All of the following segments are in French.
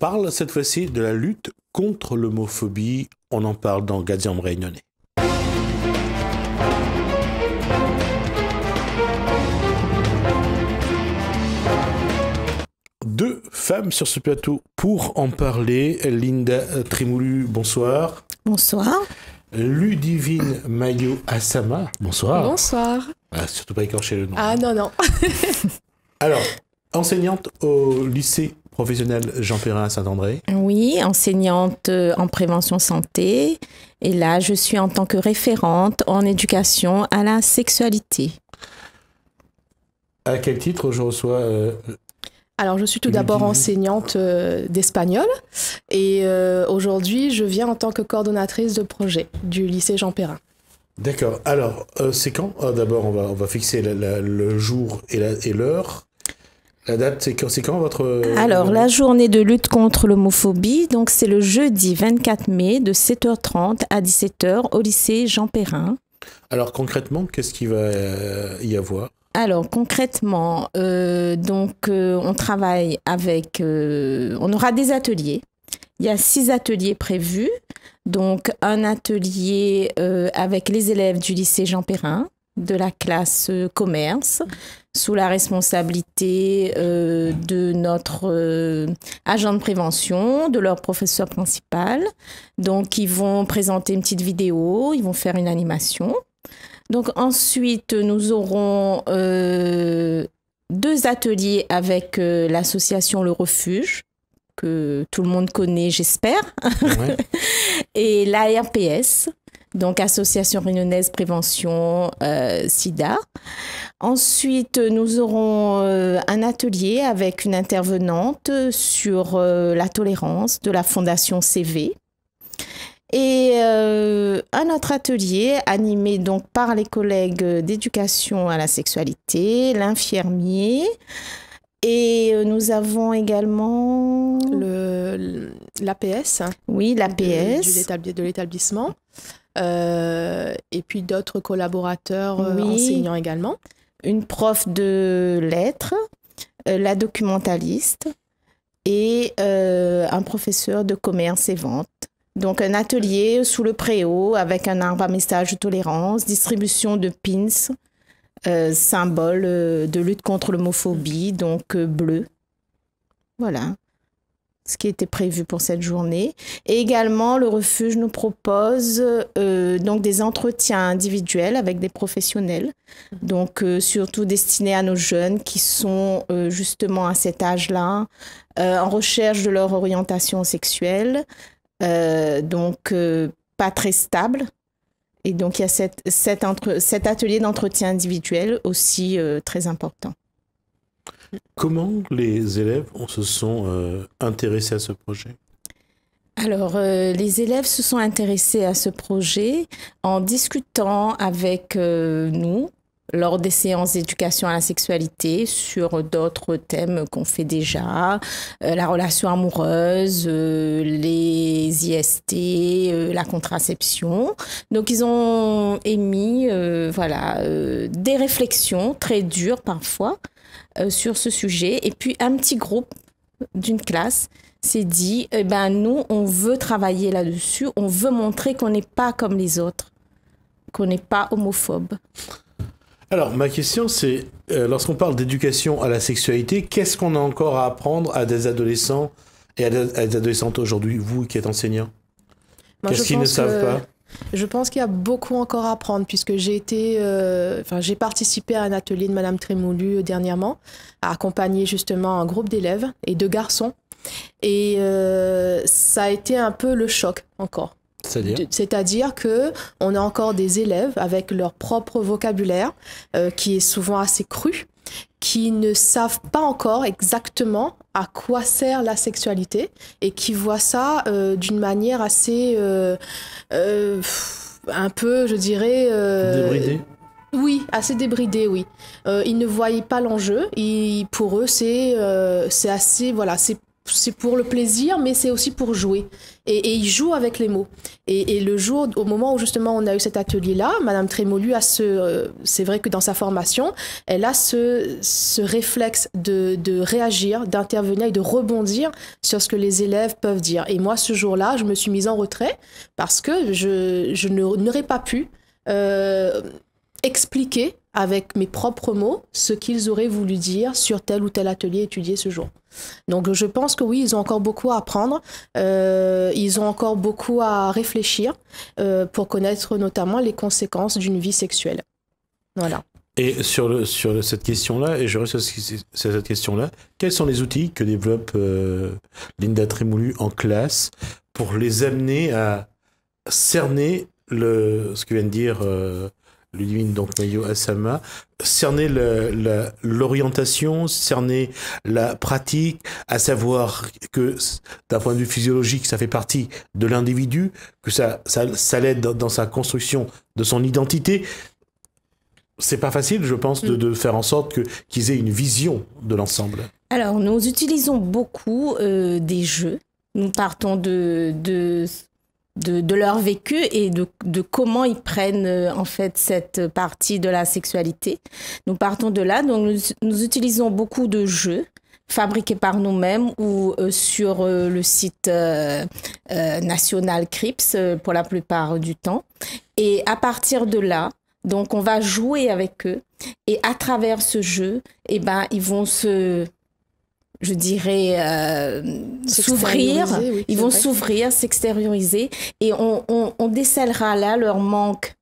parle cette fois-ci de la lutte contre l'homophobie. On en parle dans Gaziam Réunionnais. Deux femmes sur ce plateau pour en parler. Linda Trimoulu, bonsoir. Bonsoir. Ludivine Mayo Asama, bonsoir. Bonsoir. Ah, surtout pas écorcher le nom. Ah non, non. Alors, enseignante au lycée professionnelle Jean Perrin à Saint-André. Oui, enseignante euh, en prévention santé. Et là, je suis en tant que référente en éducation à la sexualité. À quel titre je reçois euh, alors, je suis tout d'abord enseignante euh, d'espagnol et aujourd'hui, je viens en tant que coordonnatrice de projet du lycée Jean Perrin. D'accord. Alors, c'est quand D'abord, on va, fixer le jour et l'heure. La c'est quand, votre... Euh, alors, la journée de lutte contre l'homophobie, donc c'est le jeudi 24 mai de 7h30 à 17h au lycée Jean Perrin. Alors concrètement, qu'est-ce qu'il va euh, y avoir alors concrètement, euh, donc on travaille avec, on aura des ateliers. Il y a six ateliers prévus. Donc un atelier avec les élèves du lycée Jean Perrin, de la classe commerce sous la responsabilité euh, de notre euh, agent de prévention, de leur professeur principal. Donc, ils vont présenter une petite vidéo, ils vont faire une animation. Donc, ensuite, nous aurons euh, deux ateliers avec l'association Le Refuge, que tout le monde connaît, j'espère, et l'ARPS donc Association réunionnaise prévention euh, SIDA. Ensuite, nous aurons euh, un atelier avec une intervenante sur euh, la tolérance de la Fondation CV. Et un autre atelier animé donc par les collègues d'éducation à la sexualité, l'infirmier, et nous avons également l'APS. Oui, l'APS. de l'établissement. Euh, et puis d'autres collaborateurs euh, enseignants également. Une prof de lettres, euh, la documentaliste et un professeur de commerce et vente. Donc un atelier sous le préau avec un arbre à message de tolérance, distribution de pins, symbole de lutte contre l'homophobie, donc bleu. Voilà ce qui était prévu pour cette journée. Et également, le refuge nous propose euh, donc des entretiens individuels avec des professionnels, donc euh, surtout destinés à nos jeunes qui sont euh, justement à cet âge-là, en recherche de leur orientation sexuelle, donc pas très stable. Et donc, il y a cet atelier d'entretien individuel aussi très important. Comment les élèves se sont euh, intéressés à ce projet alors, euh, les élèves se sont intéressés à ce projet en discutant avec euh, nous lors des séances d'éducation à la sexualité sur d'autres thèmes qu'on fait déjà, euh, la relation amoureuse, euh, les IST, euh, la contraception. Donc ils ont émis voilà, des réflexions très dures parfois sur ce sujet. Et puis un petit groupe d'une classe s'est dit, eh ben, nous, on veut travailler là-dessus, on veut montrer qu'on n'est pas comme les autres, qu'on n'est pas homophobe. Alors, ma question, c'est euh, lorsqu'on parle d'éducation à la sexualité, qu'est-ce qu'on a encore à apprendre à des adolescents et à des, adolescentes aujourd'hui, vous qui êtes enseignant Qu'est-ce qu'ils ne savent pas je pense qu'il y a beaucoup encore à apprendre puisque j'ai été, euh, enfin, j'ai participé à un atelier de Madame Trémoulu euh, dernièrement, à accompagner justement un groupe d'élèves et de garçons. Et ça a été un peu le choc encore c'est-à-dire que on a encore des élèves avec leur propre vocabulaire euh, qui est souvent assez cru, qui ne savent pas encore exactement à quoi sert la sexualité et qui voient ça euh, d'une manière assez euh, un peu, je dirais. Débridée. Oui, assez débridée, oui. ils ne voyaient pas l'enjeu. Pour eux, c'est assez, voilà, c'est c'est pour le plaisir, mais c'est aussi pour jouer. Et, et, il joue avec les mots. Et, le jour, au moment où justement on a eu cet atelier-là, Madame Trémolu a ce, euh, c'est vrai que dans sa formation, elle a ce, ce réflexe de, de réagir, d'intervenir et de rebondir sur ce que les élèves peuvent dire. Et moi, ce jour-là, je me suis mise en retrait parce que je, je n'aurais pas pu euh, expliquer avec mes propres mots ce qu'ils auraient voulu dire sur tel ou tel atelier étudié ce jour. Donc je pense que oui, ils ont encore beaucoup à apprendre, euh, ils ont encore beaucoup à réfléchir euh, pour connaître notamment les conséquences d'une vie sexuelle. Voilà. Et sur, sur cette question-là, et je reste sur cette question-là, quels sont les outils que développe euh, Linda Trémoulu en classe pour les amener à cerner le, ce que vient de dire Ludivine donc Mayo Asama, cerner l'orientation, cerner la pratique, à savoir que d'un point de vue physiologique, ça fait partie de l'individu, que ça, ça, l'aide dans, sa construction de son identité. C'est pas facile, je pense, de, mm. faire en sorte qu'ils aient une vision de l'ensemble. Alors, nous utilisons beaucoup euh, des jeux. Nous partons de de, leur vécu et de, comment ils prennent euh, en fait cette partie de la sexualité. Nous partons de là, donc nous, utilisons beaucoup de jeux fabriqués par nous-mêmes ou euh, sur euh, le site national Crips pour la plupart du temps. Et à partir de là, donc on va jouer avec eux et à travers ce jeu, eh ben, ils vont se je dirais, euh, s'ouvrir. Ils vont s'ouvrir, s'extérioriser et on, on, décèlera là leur manque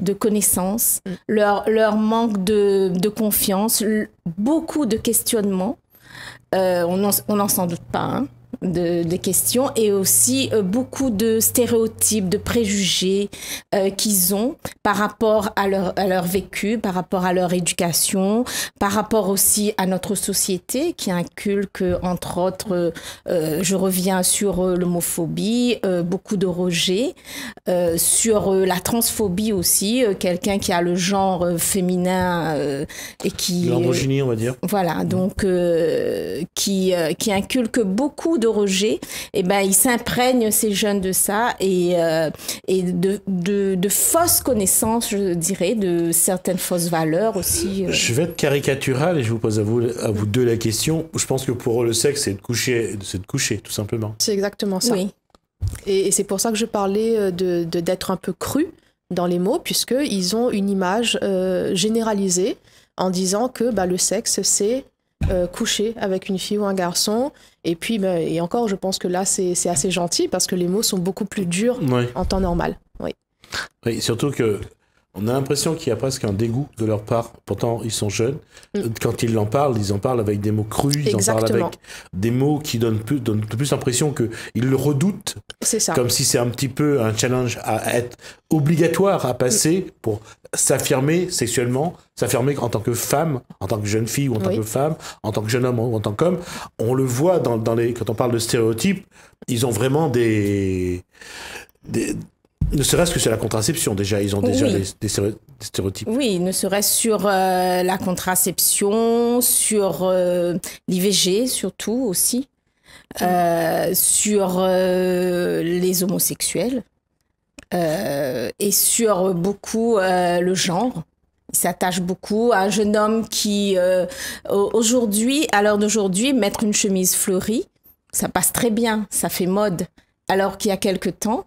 de connaissances, mm. leur, leur manque de, de confiance, beaucoup de questionnements. Euh, on n'en on en s'en doute pas. Hein de, questions et aussi euh, beaucoup de stéréotypes, de préjugés euh, qu'ils ont par rapport à leur, à leur vécu, par rapport à leur éducation, par rapport aussi à notre société qui inculque, euh, entre autres, je reviens sur l'homophobie, beaucoup de rejets, sur la transphobie aussi, quelqu'un qui a le genre féminin et qui... L'androgynie, on va dire. Voilà, donc qui, qui inculque beaucoup de interrogés, eh ben, ils s'imprègnent, ces jeunes, de ça et, euh, de, fausses connaissances, je dirais, de certaines fausses valeurs aussi. Euh. Je vais être caricatural et je vous pose à vous, deux la question. Je pense que pour eux, le sexe, c'est de coucher, c'est de coucher, tout simplement. C'est exactement ça. Et, c'est pour ça que je parlais euh, de, d'être un peu cru dans les mots, puisqu'ils ont une image généralisée en disant que bah, le sexe, c'est coucher avec une fille ou un garçon et puis, bah, et encore, je pense que là, c'est assez gentil parce que les mots sont beaucoup plus durs en temps normal. Oui. Oui, surtout que on a l'impression qu'il y a presque un dégoût de leur part. Pourtant, ils sont jeunes. Mm. Quand ils en parlent, ils en parlent avec des mots crus, ils en parlent avec des mots qui donnent plus, donnent plus l'impression qu'ils le redoutent. C'est ça. Comme si c'est un petit peu un challenge à être obligatoire à passer mm. pour s'affirmer sexuellement, s'affirmer en tant que femme, en tant que jeune fille ou en tant que femme, en tant que jeune homme ou en tant qu'homme. On le voit dans les, quand on parle de stéréotypes, ils ont vraiment des, des ne serait-ce que sur la contraception, déjà, ils ont déjà des, stéréotypes. Oui, ne serait-ce sur euh, la contraception, sur euh, l'IVG surtout aussi, euh, sur les homosexuels et sur beaucoup le genre. Ils s'attachent beaucoup à un jeune homme qui, aujourd'hui, à l'heure d'aujourd'hui, mettre une chemise fleurie, ça passe très bien, ça fait mode. Alors qu'il y a quelque temps,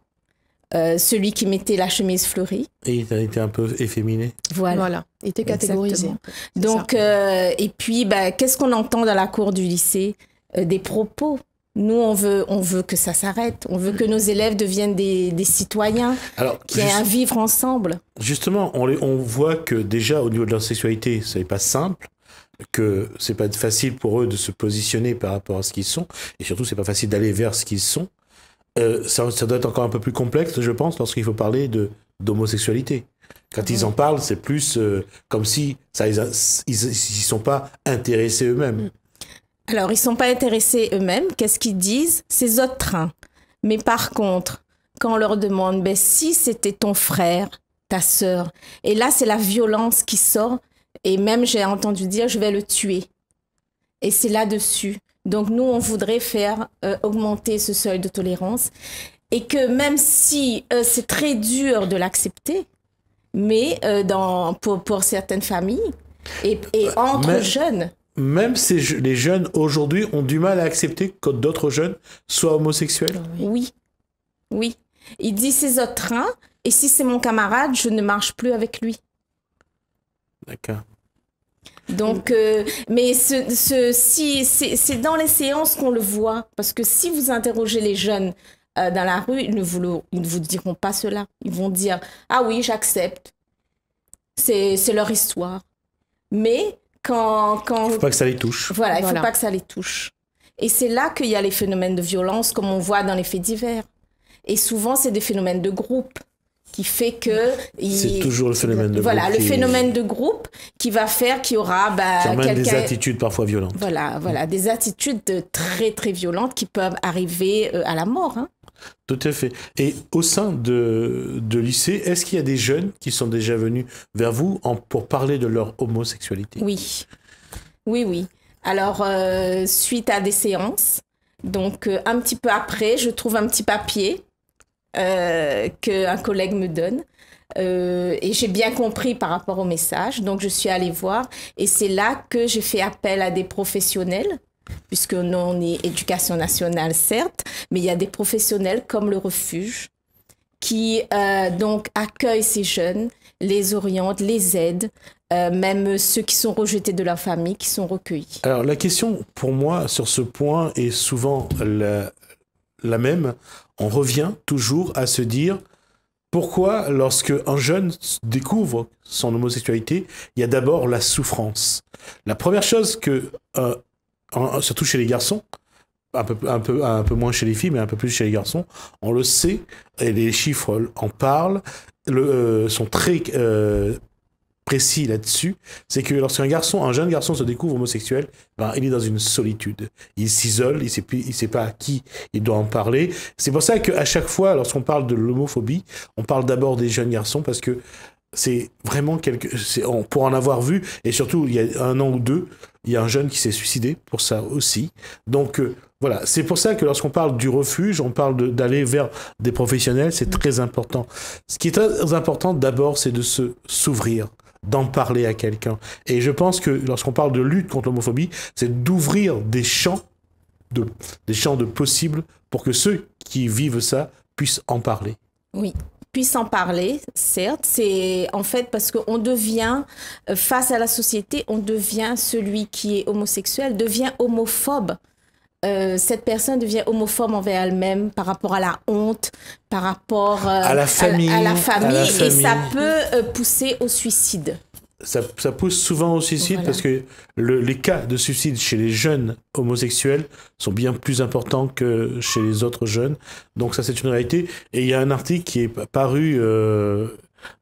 euh, celui qui mettait la chemise fleurie. Et il était un peu efféminé. Voilà. Il était catégorisé. Donc, euh, et puis, bah, qu'est-ce qu'on entend dans la cour du lycée euh, Des propos. Nous, on veut, on veut que ça s'arrête. On veut que nos élèves deviennent des, citoyens Alors, qui aient à vivre ensemble. Justement, on, voit que déjà, au niveau de leur sexualité, ce n'est pas simple que ce n'est pas facile pour eux de se positionner par rapport à ce qu'ils sont et surtout ce n'est pas facile d'aller vers ce qu'ils sont euh, ça, doit être encore un peu plus complexe, je pense, lorsqu'il faut parler d'homosexualité. Quand ils mm. en parlent, c'est plus euh, comme si ça, ils ne sont pas intéressés eux-mêmes. Mm. Alors, ils ne sont pas intéressés eux-mêmes. Qu'est-ce qu'ils disent Ces autres trains. Mais par contre, quand on leur demande, ben, si c'était ton frère, ta sœur, et là, c'est la violence qui sort. Et même, j'ai entendu dire, je vais le tuer. Et c'est là-dessus donc nous, on voudrait faire euh, augmenter ce seuil de tolérance et que même si euh, c'est très dur de l'accepter, mais euh, pour, certaines familles et, bah, entre jeunes. Même si les jeunes aujourd'hui ont du mal à accepter que d'autres jeunes soient homosexuels Oui, oui. Il dit c'est autres et si c'est mon camarade, je ne marche plus avec lui. D'accord. Donc, euh, mais ce, c'est dans les séances qu'on le voit, parce que si vous interrogez les jeunes euh, dans la rue, ils ne, vous vous diront pas cela. Ils vont dire Ah oui, j'accepte. C'est leur histoire. Mais quand. il faut pas que ça les touche. Voilà, il faut pas que ça les touche. Et c'est là qu'il y a les phénomènes de violence, comme on voit dans les faits divers. Et souvent, c'est des phénomènes de groupe qui fait que c'est toujours le phénomène de voilà le phénomène de groupe qui va faire qu'il y aura bah, quelqu'un des attitudes parfois violentes voilà voilà des attitudes très très violentes qui peuvent arriver euh, à la mort hein. Tout à fait. Et au sein de, de lycée, est-ce qu'il y a des jeunes qui sont déjà venus vers vous en, pour parler de leur homosexualité Oui. Oui, oui. Alors, euh, suite à des séances, donc euh, un petit peu après, je trouve un petit papier euh, qu'un collègue me donne. Euh, et j'ai bien compris par rapport au message, donc je suis allée voir. Et c'est là que j'ai fait appel à des professionnels, puisque nous, on est éducation nationale, certes, mais il y a des professionnels comme le refuge qui euh, donc accueillent ces jeunes, les orientent, les aident, même ceux qui sont rejetés de leur famille, qui sont recueillis. Alors la question pour moi sur ce point est souvent la, la même on revient toujours à se dire pourquoi, lorsque un jeune découvre son homosexualité, il y a d'abord la souffrance. La première chose que, euh, surtout chez les garçons, un peu, un, peu, un peu moins chez les filles, mais un peu plus chez les garçons, on le sait, et les chiffres en parlent, euh, sont très euh, précis là-dessus, c'est que lorsqu'un garçon, un jeune garçon se découvre homosexuel, ben, il est dans une solitude. Il s'isole, il sait il sait pas à qui il doit en parler. C'est pour ça qu'à chaque fois, lorsqu'on parle de l'homophobie, on parle d'abord des jeunes garçons parce que c'est vraiment quelque, on, pour en avoir vu, et surtout il y a un an ou deux, il y a un jeune qui s'est suicidé pour ça aussi. Donc euh, voilà, c'est pour ça que lorsqu'on parle du refuge, on parle d'aller vers des professionnels, c'est mmh. très important. Ce qui est très important d'abord, c'est de se s'ouvrir d'en parler à quelqu'un. Et je pense que lorsqu'on parle de lutte contre l'homophobie, c'est d'ouvrir des champs de, des champs de possibles pour que ceux qui vivent ça puissent en parler. Oui, puissent en parler, certes. C'est en fait parce qu'on devient, euh, face à la société, on devient celui qui est homosexuel, devient homophobe. Euh, cette personne devient homophobe envers elle-même par rapport à la honte, par rapport euh, à, la famille, à, la famille, et ça peut euh, pousser au suicide. Ça, pousse souvent au suicide parce que les cas de suicide chez les jeunes homosexuels sont bien plus importants que chez les autres jeunes. Donc ça, c'est une réalité. Et il y a un article qui est paru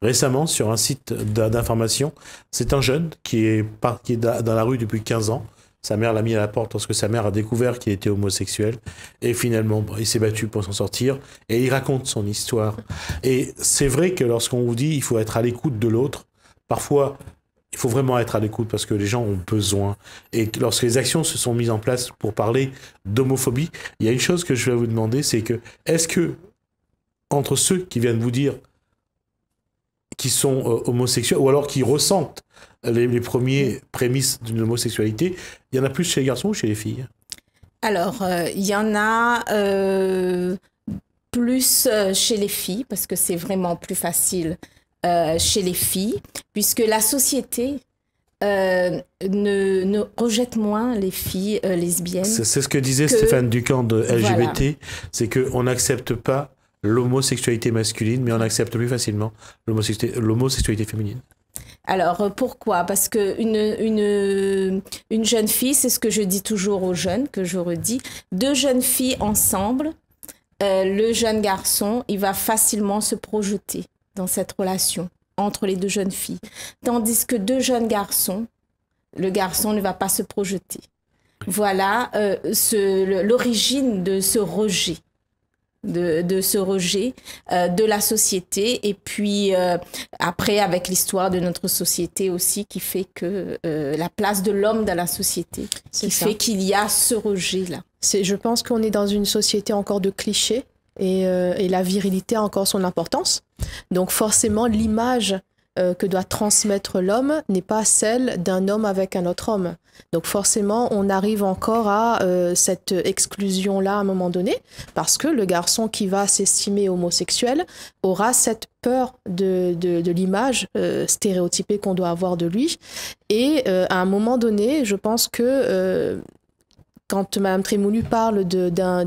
récemment sur un site d'information. C'est un jeune qui est, parti qui est dans la rue depuis 15 ans sa mère l'a mis à la porte lorsque sa mère a découvert qu'il était homosexuel. Et finalement, bah, il s'est battu pour s'en sortir. Et il raconte son histoire. Et c'est vrai que lorsqu'on vous dit il faut être à l'écoute de l'autre, parfois, il faut vraiment être à l'écoute parce que les gens ont besoin. Et lorsque les actions se sont mises en place pour parler d'homophobie, il y a une chose que je vais vous demander, c'est que est-ce que entre ceux qui viennent vous dire qu'ils sont euh, homosexuels ou alors qu'ils ressentent les, les premiers prémices d'une homosexualité. Il y en a plus chez les garçons ou chez les filles Alors, euh, il y en a euh, plus euh, chez les filles, parce que c'est vraiment plus facile chez les filles, puisque la société ne, rejette moins les filles lesbiennes. C'est, ce que disait Stéphane Ducamp de LGBT, c'est qu'on n'accepte pas l'homosexualité masculine, mais on accepte plus facilement l'homosexualité féminine. Alors euh, pourquoi Parce que une, une, jeune fille, c'est ce que je dis toujours aux jeunes, que je redis, deux jeunes filles ensemble, euh, le jeune garçon, il va facilement se projeter dans cette relation entre les deux jeunes filles. Tandis que deux jeunes garçons, le garçon ne va pas se projeter. Voilà euh, l'origine de ce rejet de, ce rejet euh, de la société. Et puis euh, après, avec l'histoire de notre société aussi, qui fait que euh, la place de l'homme dans la société, qui fait qu'il y a ce rejet-là. c'est Je pense qu'on est dans une société encore de clichés et, et la virilité a encore son importance. Donc forcément, l'image euh, que doit transmettre l'homme n'est pas celle d'un homme avec un autre homme. Donc forcément, on arrive encore à euh, cette exclusion-là à un moment donné, parce que le garçon qui va s'estimer homosexuel aura cette peur de, l'image euh, stéréotypée qu'on doit avoir de lui. Et à un moment donné, je pense que quand Mme Trémoulu parle d'un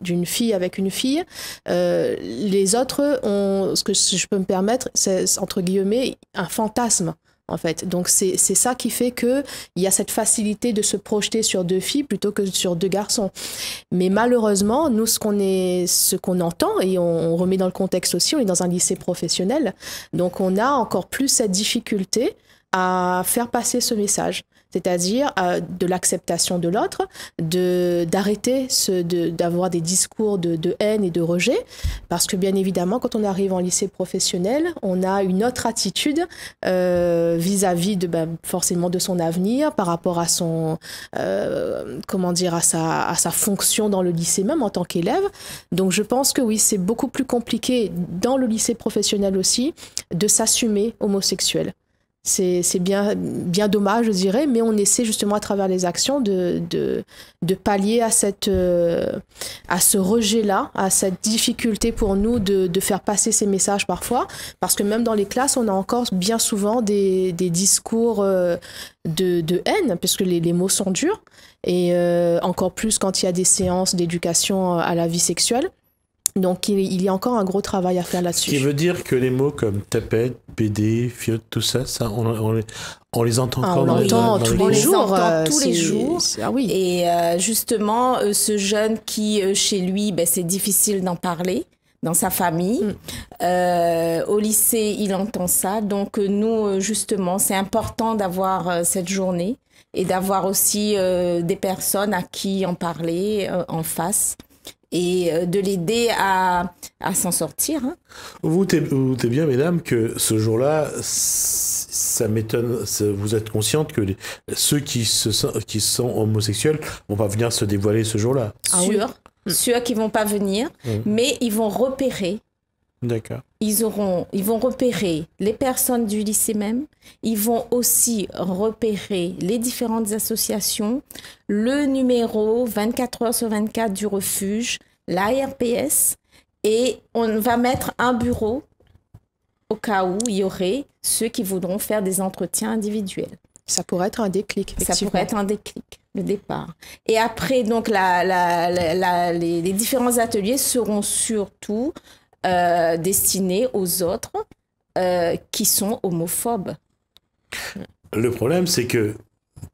d'une fille avec une fille. Euh, les autres ont, ce que je peux me permettre, c'est entre guillemets un fantasme. En fait. Donc c'est ça qui fait qu'il y a cette facilité de se projeter sur deux filles plutôt que sur deux garçons. Mais malheureusement, nous, ce qu'on qu'on entend, et on, remet dans le contexte aussi, on est dans un lycée professionnel, donc on a encore plus cette difficulté à faire passer ce message c'est-à-dire euh, de l'acceptation de l'autre, de d'arrêter d'avoir des discours de, de, haine et de rejet, parce que bien évidemment, quand on arrive en lycée professionnel, on a une autre attitude euh, vis-à-vis de ben, forcément de son avenir, par rapport à son euh, comment dire à sa, à sa fonction dans le lycée même en tant qu'élève. Donc je pense que oui, c'est beaucoup plus compliqué dans le lycée professionnel aussi de s'assumer homosexuel c'est bien, dommage, je dirais, mais on essaie justement à travers les actions de, pallier euh, à, ce rejet-là, à cette difficulté pour nous de, faire passer ces messages parfois, parce que même dans les classes, on a encore bien souvent des, discours euh, de, haine, puisque les, mots sont durs, et euh, encore plus quand il y a des séances d'éducation à la vie sexuelle. Donc il y a encore un gros travail à faire là-dessus. Ce qui veut dire que les mots comme tapette, PD, fiotte, tout ça, ça on, les, entend ah, encore dans, dans euh, tous les, jours. tous les jours. oui. Et euh, justement, euh, ce jeune qui, chez lui, ben, c'est difficile d'en parler dans sa famille. Mm. au lycée, il entend ça. Donc nous, justement, c'est important d'avoir cette journée et d'avoir aussi des personnes à qui en parler en face et euh, de l'aider à, à s'en sortir. Hein. Vous doutez bien, mesdames, que ce jour-là, ça m'étonne, vous êtes consciente que ceux qui, se, qui sont homosexuels vont pas venir se dévoiler ce jour-là. Ah, sûr, oui. Mm. sûr qu'ils vont pas venir, mm. mais ils vont repérer D'accord. Ils, auront, ils vont repérer les personnes du lycée même, ils vont aussi repérer les différentes associations, le numéro 24 heures sur 24 du refuge, la RPS, et on va mettre un bureau au cas où il y aurait ceux qui voudront faire des entretiens individuels. Ça pourrait être un déclic. Ça pourrait être un déclic, le départ. Et après, donc, la, les, les, différents ateliers seront surtout euh, destinés aux autres euh, qui sont homophobes. Le problème, c'est que,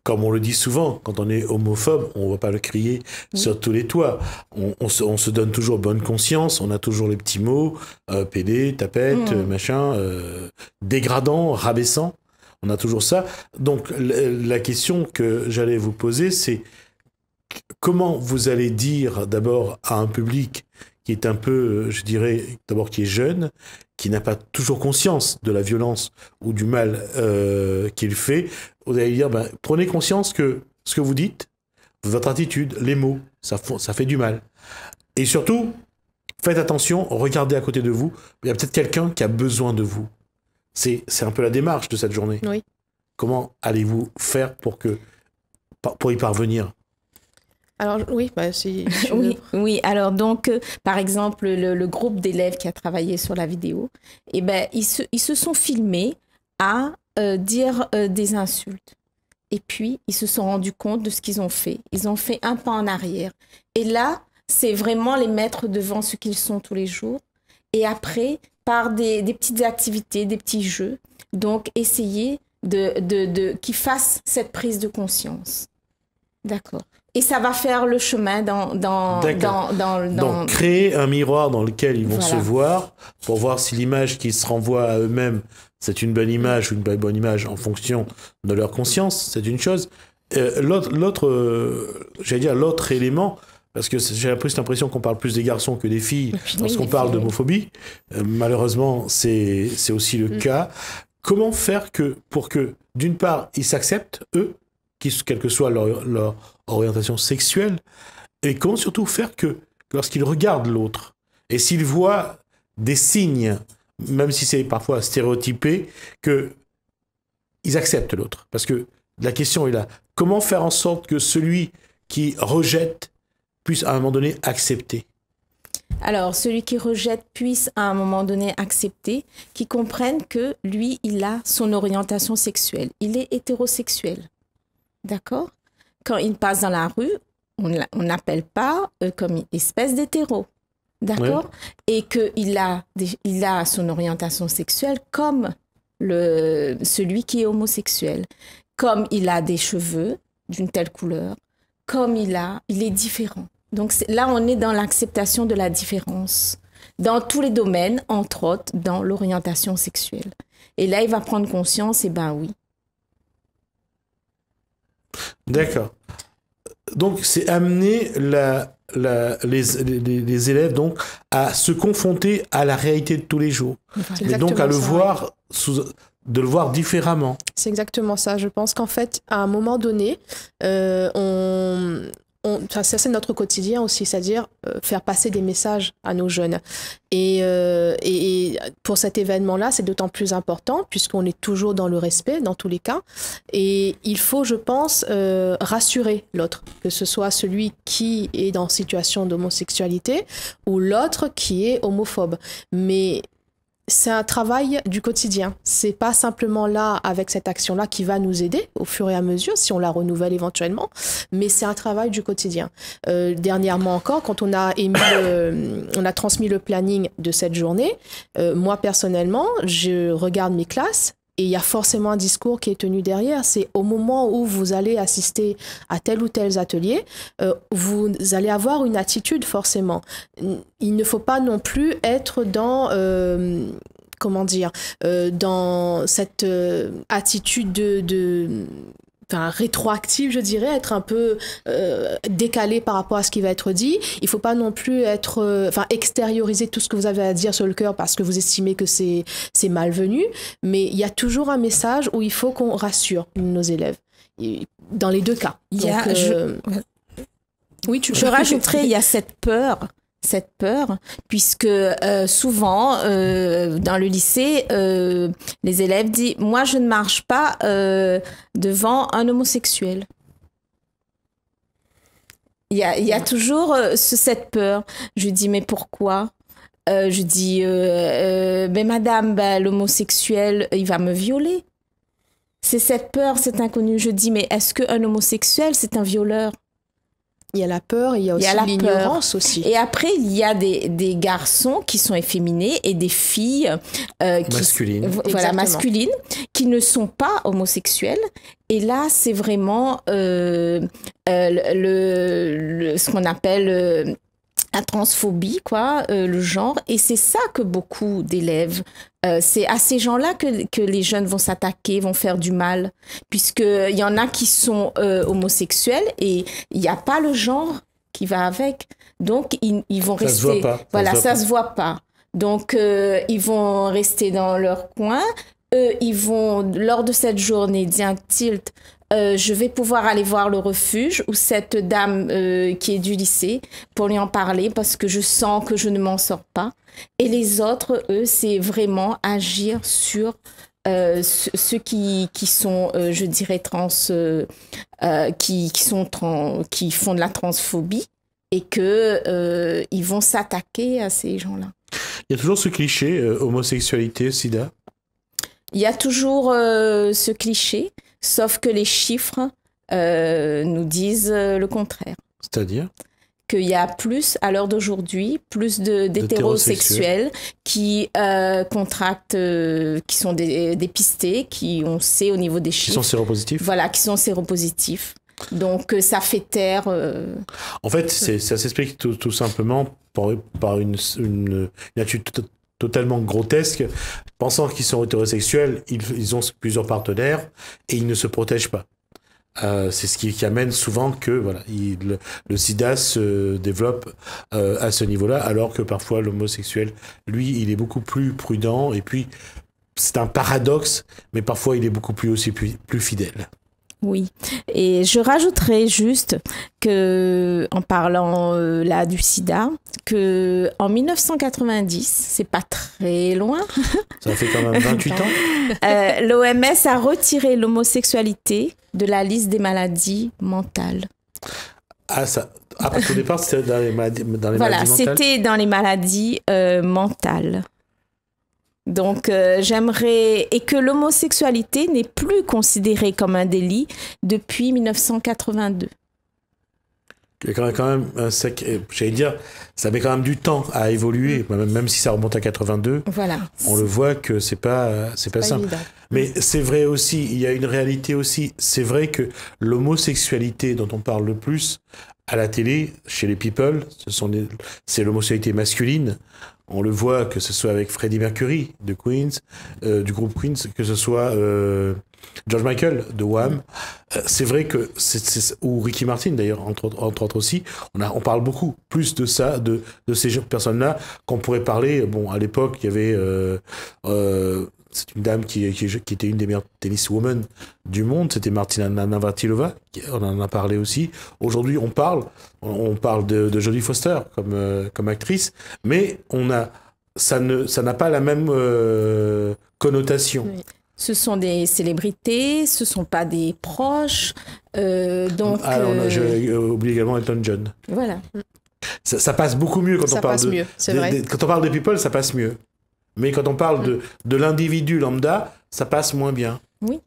comme on le dit souvent, quand on est homophobe, on ne va pas le crier sur tous les toits. On, se, donne toujours bonne conscience, on a toujours les petits mots, euh, pédé, tapette, mm. machin, euh, dégradant, rabaissant. On a toujours ça. Donc la question que j'allais vous poser, c'est comment vous allez dire d'abord à un public qui est un peu, euh, je dirais, d'abord qui est jeune, qui n'a pas toujours conscience de la violence ou du mal euh, qu'il fait, vous allez dire, ben, prenez conscience que ce que vous dites, votre attitude, les mots, ça, fait du mal. Et surtout, faites attention, regardez à côté de vous, il y a peut-être quelqu'un qui a besoin de vous. C'est un peu la démarche de cette journée. Comment allez-vous faire pour, que, pour y parvenir alors bah, oui, oui, alors donc, euh, par exemple, le, groupe d'élèves qui a travaillé sur la vidéo, eh ben, ils, se, sont filmés à euh, dire euh, des insultes. Et puis, ils se sont rendus compte de ce qu'ils ont fait. Ils ont fait un pas en arrière. Et là, c'est vraiment les mettre devant ce qu'ils sont tous les jours. Et après, par des, petites activités, des petits jeux, donc essayer de, de, de qu'ils fassent cette prise de conscience. D'accord et ça va faire le chemin dans dans, Donc, créer un miroir dans lequel ils vont se voir pour voir si l'image qu'ils se renvoie à eux-mêmes c'est une bonne image ou une bonne image en fonction de leur conscience c'est une chose euh, l'autre euh, j'allais dire l'autre élément parce que j'ai l'impression qu'on parle plus des garçons que des filles lorsqu'on parle d'homophobie. Euh, malheureusement, c'est aussi le mm. cas. Comment faire que, pour que, d'une part, ils s'acceptent, eux, quelle que soit leur, orientation sexuelle, et comment surtout faire que, lorsqu'ils regardent l'autre, et s'ils voient des signes, même si c'est parfois stéréotypé, que ils acceptent l'autre. Parce que la question est là. Comment faire en sorte que celui qui rejette puisse à un moment donné accepter alors, celui qui rejette puisse à un moment donné accepter, qui comprenne que lui, il a son orientation sexuelle. Il est hétérosexuel. D'accord Quand il passe dans la rue, on n'appelle pas euh, comme espèce d'hétéro. D'accord Et qu'il a, il a son orientation sexuelle comme le, celui qui est homosexuel. Comme il a des cheveux d'une telle couleur, comme il a, il est différent. Donc là, on est dans l'acceptation de la différence dans tous les domaines, entre autres dans l'orientation sexuelle. Et là, il va prendre conscience, et ben oui, D'accord. Donc, c'est amener la, les, élèves donc à se confronter à la réalité de tous les jours, et donc à le voir sous, de le voir différemment. C'est exactement ça. Je pense qu'en fait, à un moment donné, euh, on, ça, c'est notre quotidien aussi, c'est-à-dire euh, faire passer des messages à nos jeunes. Euh, et, pour cet événement-là, c'est d'autant plus important puisqu'on est toujours dans le respect dans tous les cas. Et il faut, je pense, euh, rassurer l'autre, que ce soit celui qui est dans situation d'homosexualité ou l'autre qui est homophobe. Mais c'est un travail du quotidien. C'est pas simplement là, avec cette action-là, qui va nous aider au fur et à mesure, si on la renouvelle éventuellement, mais c'est un travail du quotidien. Euh, dernièrement encore, quand on a, émis on a transmis le planning de cette journée, euh, moi personnellement, je regarde mes classes, et il y a forcément un discours qui est tenu derrière. C'est au moment où vous allez assister à tel ou tel atelier, euh, vous allez avoir une attitude forcément. Il ne faut pas non plus être dans... Euh, comment dire, euh, dans cette attitude de enfin, rétroactive, je dirais, être un peu euh, décalé par rapport à ce qui va être dit. Il ne faut pas non plus être, euh, enfin, extérioriser tout ce que vous avez à dire sur le cœur parce que vous estimez que c'est c'est malvenu. Mais il y a toujours un message où il faut qu'on rassure nos élèves. dans les deux cas. Euh, oui, tu je rajouterais, il y a cette peur cette peur, puisque euh, souvent euh, dans le lycée, euh, les élèves disent Moi, je ne marche pas devant un homosexuel. Il y a, toujours cette peur. Je dis Mais pourquoi Je dis Mais madame, bah, l'homosexuel, il va me violer. C'est cette peur, cet inconnu. Je dis Mais est-ce qu'un homosexuel, c'est un violeur il y a la peur, il y a aussi l'ignorance aussi. Et après, il y a des, des, garçons qui sont efféminés et des filles euh, masculines. Voilà, masculines, qui ne sont pas homosexuelles. Et là, c'est vraiment euh, euh, le, ce qu'on appelle la transphobie, quoi, euh, le genre. Et c'est ça que beaucoup d'élèves, euh, c'est à ces gens-là que, les jeunes vont s'attaquer, vont faire du mal, puisqu'il euh, y en a qui sont homosexuels et il n'y a pas le genre qui va avec. Donc, ils, vont rester... Voilà, ça se, voit pas. Donc, ils vont rester dans leur coin. Eux, ils vont, lors de cette journée, dire tilt, euh, je vais pouvoir aller voir le refuge ou cette dame euh, qui est du lycée pour lui en parler parce que je sens que je ne m'en sors pas. Et les autres, eux, c'est vraiment agir sur euh, ceux qui, sont, je dirais, trans, qui, sont qui font de la transphobie et que ils vont s'attaquer à ces gens-là. Il y a toujours ce cliché homosexualité, sida. Il y a toujours ce cliché. Sauf que les chiffres euh, nous disent euh, le contraire. C'est-à-dire qu'il y a plus, à l'heure d'aujourd'hui, plus d'hétérosexuels qui euh, contractent, qui sont dépistés, qui, on sait au niveau des chiffres. Qui sont séropositifs Voilà, qui sont séropositifs. Donc ça fait taire. En fait, ça s'explique tout, simplement par, une, une, une, totalement grotesque, pensant qu'ils sont hétérosexuels, ils, ont plusieurs partenaires et ils ne se protègent pas. Euh, c'est ce qui, amène souvent que voilà, le, sida se développe euh, à ce niveau-là, alors que parfois l'homosexuel, lui, il est beaucoup plus prudent et puis c'est un paradoxe, mais parfois il est beaucoup plus aussi plus fidèle. Oui, et je rajouterais juste que, en parlant euh, là du sida, que en 1990, c'est pas très loin. Ça fait quand même 28 ans. Euh, L'OMS a retiré l'homosexualité de la liste des maladies mentales. Ah, ça. à ah, parce départ, c'était dans les maladies, dans les maladies mentales. Voilà, c'était dans les maladies euh, mentales. Donc euh, j'aimerais et que l'homosexualité n'est plus considérée comme un délit depuis 1982. Il y a quand même, euh, j'allais dire, ça met quand même du temps à évoluer, même si ça remonte à 82. Voilà. On le voit que c'est pas, c'est pas, simple. Mais c'est vrai aussi, il y a une réalité aussi. C'est vrai que l'homosexualité dont on parle le plus à la télé, chez les people, ce sont c'est l'homosexualité masculine. On le voit que ce soit avec Freddie Mercury de Queens, euh, du groupe Queens, que ce soit euh, George Michael de Wham. Mm. Euh, c'est vrai que c'est ou Ricky Martin d'ailleurs entre, entre autres aussi. On a on parle beaucoup plus de ça de, de ces personnes là qu'on pourrait parler. Bon à l'époque il y avait c'est une dame qui, qui, était une des meilleures tenniswomen du monde. C'était Martina Navratilova. On en a parlé aussi. Aujourd'hui, on parle, on parle de, de Jodie Foster comme, euh, comme actrice, mais on a, ça ne, ça n'a pas la même euh, connotation. Ce sont des célébrités, ce sont pas des proches. Euh, donc, ah, euh, j'ai oublié également Elton John. Voilà. Ça, passe beaucoup mieux quand on parle de, mieux, quand on parle de people, ça passe mieux. Mais quand on parle de, mm. de l'individu lambda, ça passe moins bien. Oui.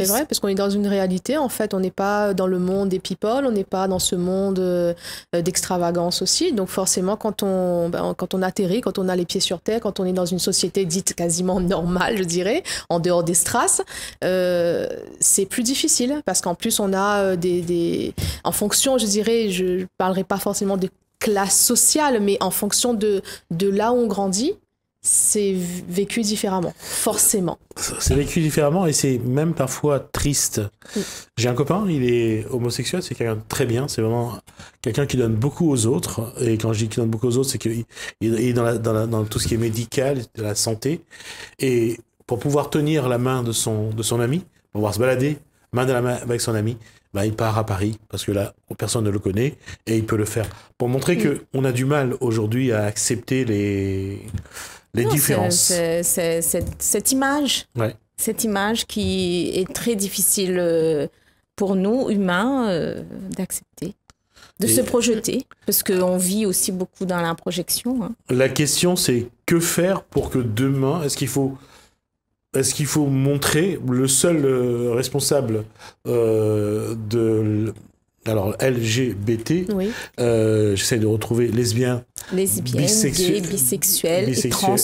C'est vrai, parce qu'on est dans une réalité, en fait, on n'est pas dans le monde des people, on n'est pas dans ce monde euh, d'extravagance aussi. Donc forcément, quand on, ben, quand on atterrit, quand on a les pieds sur terre, quand on est dans une société dite quasiment normale, je dirais, en dehors des strass, euh, c'est plus difficile, parce qu'en plus, on a euh, des, des... En fonction, je dirais, je ne parlerai pas forcément des classes sociales, mais en fonction de, de là où on grandit, c'est vécu différemment, forcément. C'est vécu différemment et c'est même parfois triste. J'ai un copain, il est homosexuel, c'est quelqu'un de très bien, c'est vraiment quelqu'un qui donne beaucoup aux autres. Et quand je dis qu'il donne beaucoup aux autres, c'est qu'il est dans, dans, tout ce qui est médical, de la santé. Et pour pouvoir tenir la main de son, de son ami, pour pouvoir se balader, main dans la main avec son ami, bah, il part à Paris parce que là, personne ne le connaît et il peut le faire. Pour montrer que qu'on a du mal aujourd'hui à accepter les les différences. C'est, cette image. Cette image qui est très difficile euh, pour nous, humains, euh, d'accepter, de se projeter, parce qu'on vit aussi beaucoup dans la projection. Hein. La question, c'est que faire pour que demain, est-ce qu'il faut est-ce qu'il faut montrer le seul euh, responsable de alors LGBT, j'essaie de retrouver lesbien, lesbiennes, les bisexuelles, et, trans.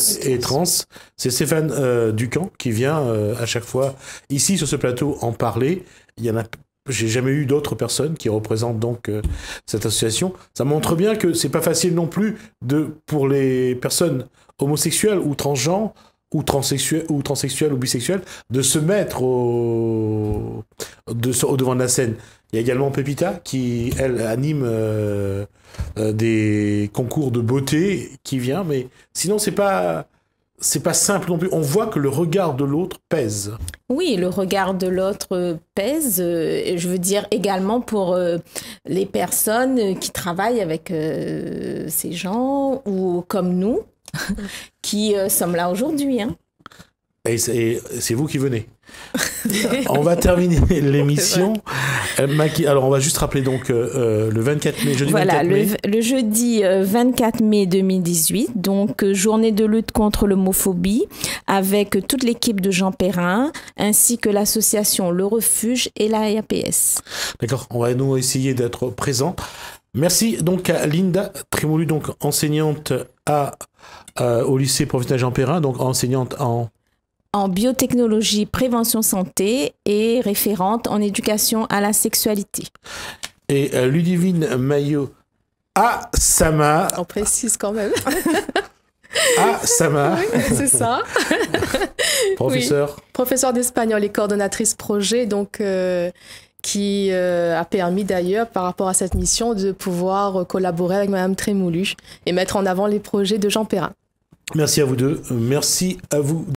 C'est Stéphane euh, Ducamp qui vient euh, à chaque fois ici sur ce plateau en parler. Il y en a j'ai jamais eu d'autres personnes qui représentent donc euh, cette association. Ça montre bien que c'est pas facile non plus de pour les personnes homosexuelles ou transgenres ou transsexuelles ou transsexuelles ou bisexuelles de se mettre au, de, au devant de la scène. Il y a également Pepita qui, elle, anime euh, euh, des concours de beauté qui vient, mais sinon, c'est pas. C'est pas simple non plus. On voit que le regard de l'autre pèse. Oui, le regard de l'autre pèse. Euh, je veux dire également pour les personnes qui travaillent avec ces gens ou comme nous, qui sommes là aujourd'hui. Hein. Et c'est vous qui venez. On va terminer l'émission euh, alors on va juste rappeler donc euh, euh, le 24 mai, jeudi 24 mai. Le, jeudi 24 mai 2018, donc journée de lutte contre l'homophobie avec toute l'équipe de Jean Perrin ainsi que l'association Le Refuge et la RPS. D'accord, on va nous essayer d'être présents. Merci donc à Linda Trimoulu, donc enseignante à, au lycée professionnel Jean Perrin, donc enseignante en en biotechnologie prévention santé et référente en éducation à la sexualité. Et euh, Ludivine Maillot à Sama. On précise quand même. À Sama. Oui, c'est ça. Professeur. Professeur d'espagnol et coordonnatrice projet, donc euh, qui euh, a permis d'ailleurs, par rapport à cette mission, de pouvoir collaborer avec Madame Trémoulu et mettre en avant les projets de Jean Perrin. Merci à vous deux. Merci à vous.